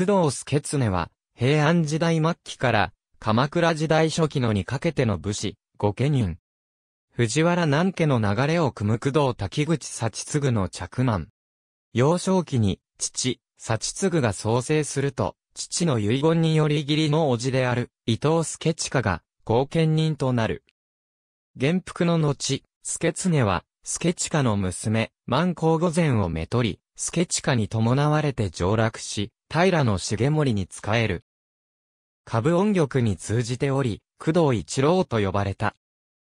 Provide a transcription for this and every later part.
工藤祐経は、平安時代末期から、鎌倉時代初期のにかけての武士、御家人。藤原南家の流れを組む工藤滝口幸次の嫡男。幼少期に、父、幸次が創生すると、父の遺言により義理の叔父である、伊藤祐親が、後見人となる。元服の後、祐経は、祐親の娘、万光御前をめとり、祐親に伴われて上洛し、平重盛に仕える。株音曲に通じており、工藤一郎と呼ばれた。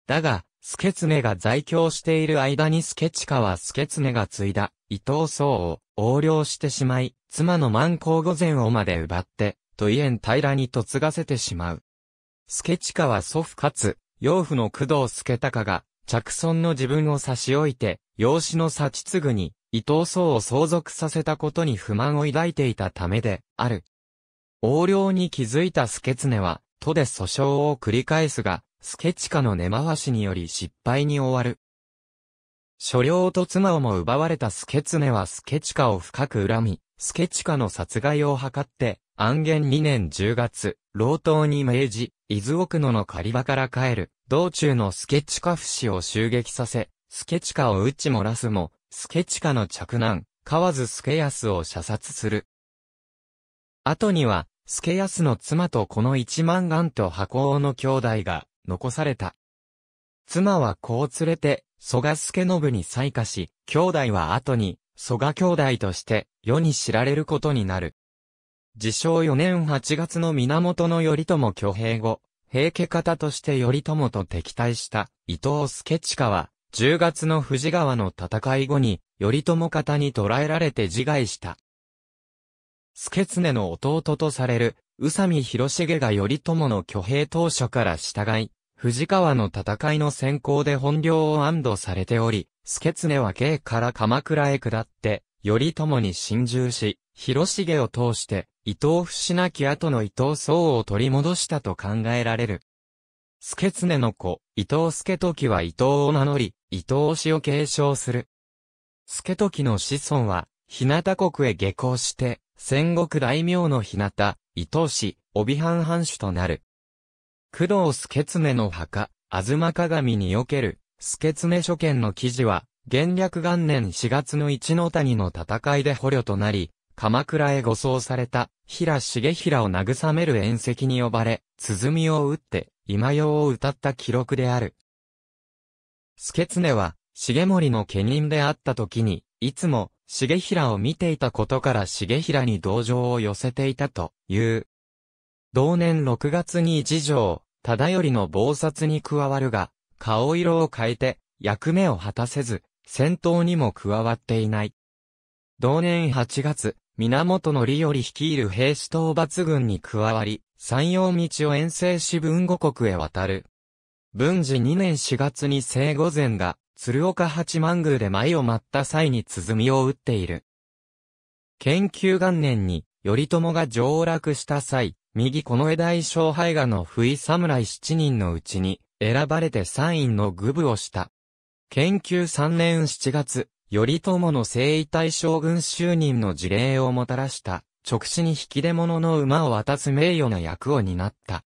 だが、助ネが在京している間に助近は助ネが継いだ伊藤宗を横領してしまい、妻の万光御前をまで奪って、とえん。平に嫁がせてしまう。助近は祖父かつ、養父の工藤助隆が、着村の自分を差し置いて、養子の幸継ぐに、伊藤荘を相続させたことに不満を抱いていたためで、ある。横領に気づいた助常は、都で訴訟を繰り返すが、助親の根回しにより失敗に終わる。所領と妻をも奪われた助常は助親を深く恨み、助親の殺害を図って、安元2年10月、老頭に命じ、伊豆奥野の狩場から帰る、道中の助親不死を襲撃させ、助親を撃ち漏らすも、チカの嫡男、河津助康を射殺する。後には、助康の妻とこの一万眼と箱王の兄弟が残された。妻は子を連れて、蘇我助信に採火し、兄弟は後に、蘇我兄弟として世に知られることになる。自称4年8月の源頼朝挙兵後、平家方として頼朝と敵対した伊藤助親は、10月の富士川の戦い後に、頼朝方に捕らえられて自害した。助ネの弟とされる、宇佐美広重が頼朝の挙兵当初から従い、藤川の戦いの先行で本領を安堵されており、助ネは京から鎌倉へ下って、頼朝に侵入し、広重を通して、伊藤不死なき後の伊藤宗を取り戻したと考えられる。助ネの子、伊藤助時は伊藤を名乗り、伊藤氏を継承する。助キの子孫は、日向国へ下校して、戦国大名の日向、伊藤氏、帯藩藩主となる。工藤助ネの墓、東鏡における、助ネ諸見の記事は、元略元年4月の一の谷の戦いで捕虜となり、鎌倉へ護送された、平重平を慰める宴席に呼ばれ、鼓を打って、今用を歌った記録である。助ネは、重盛の家人であった時に、いつも、重平を見ていたことから重平に同情を寄せていたという。同年6月に一条、忠頼の謀殺に加わるが、顔色を変えて、役目を果たせず、戦闘にも加わっていない。同年8月、源利より率いる兵士討伐軍に加わり、山陽道を遠征し文後国へ渡る。文治2年4月に聖御前が、鶴岡八幡宮で舞を舞った際に鼓を打っている。研究元年に、頼朝が上落した際、右この枝大勝敗画の不意侍七人のうちに、選ばれて三院の愚部をした。研究3年7月、頼朝の征夷大将軍就任の事例をもたらした、直死に引き出物の馬を渡す名誉な役を担った。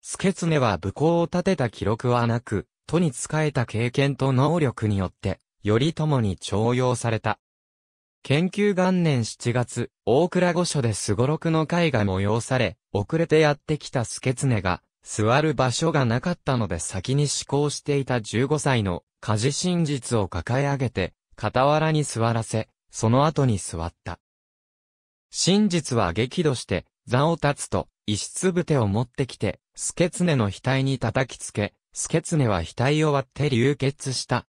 助ネは武功を立てた記録はなく、都に仕えた経験と能力によって、頼朝に徴用された。研究元年7月、大倉御所でロクの会が催され、遅れてやってきた助ネが、座る場所がなかったので先に思考していた15歳の家事真実を抱え上げて、傍らに座らせ、その後に座った。真実は激怒して、座を立つと、石粒ぶてを持ってきて、助ネの額に叩きつけ、助ネは額を割って流血した。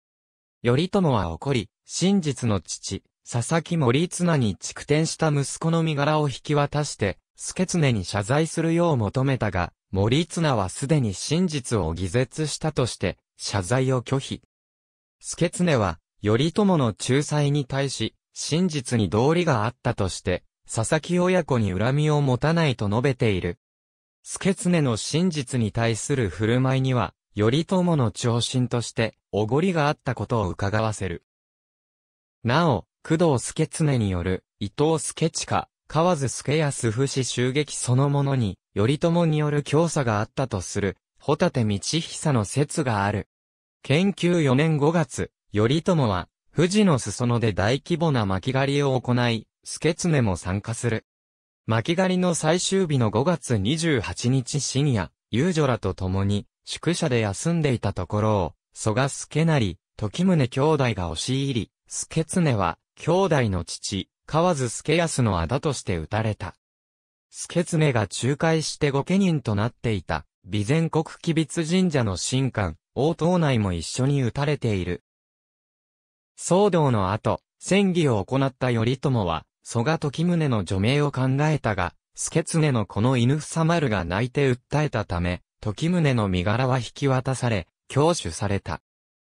頼朝は怒り、真実の父、佐々木森綱に蓄転した息子の身柄を引き渡して、助ネに謝罪するよう求めたが、森綱はすでに真実を偽絶したとして、謝罪を拒否。助ネは、頼朝の仲裁に対し、真実に道理があったとして、佐々木親子に恨みを持たないと述べている。助ネの真実に対する振る舞いには、頼朝の長身として、おごりがあったことを伺わせる。なお、工藤助ネによる、伊藤助近、河津助康伏襲撃そのものに、頼朝による強さがあったとする、ホタテ道久の説がある。研究4年5月、頼朝は、富士の裾野で大規模な巻狩りを行い、助ネも参加する。巻狩りの最終日の5月28日深夜、遊女らと共に、宿舎で休んでいたところを、蘇我助成、時宗兄弟が押し入り、助ネは、兄弟の父、河津助康の仇として撃たれた。助ネが仲介して御家人となっていた、備前国吉備津神社の神官、王党内も一緒に撃たれている。騒動の後、戦議を行った頼朝は、蘇我時宗の除名を考えたが、助常のこの犬房丸が泣いて訴えたため、時宗の身柄は引き渡され、教取された。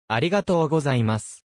ありがとうございます。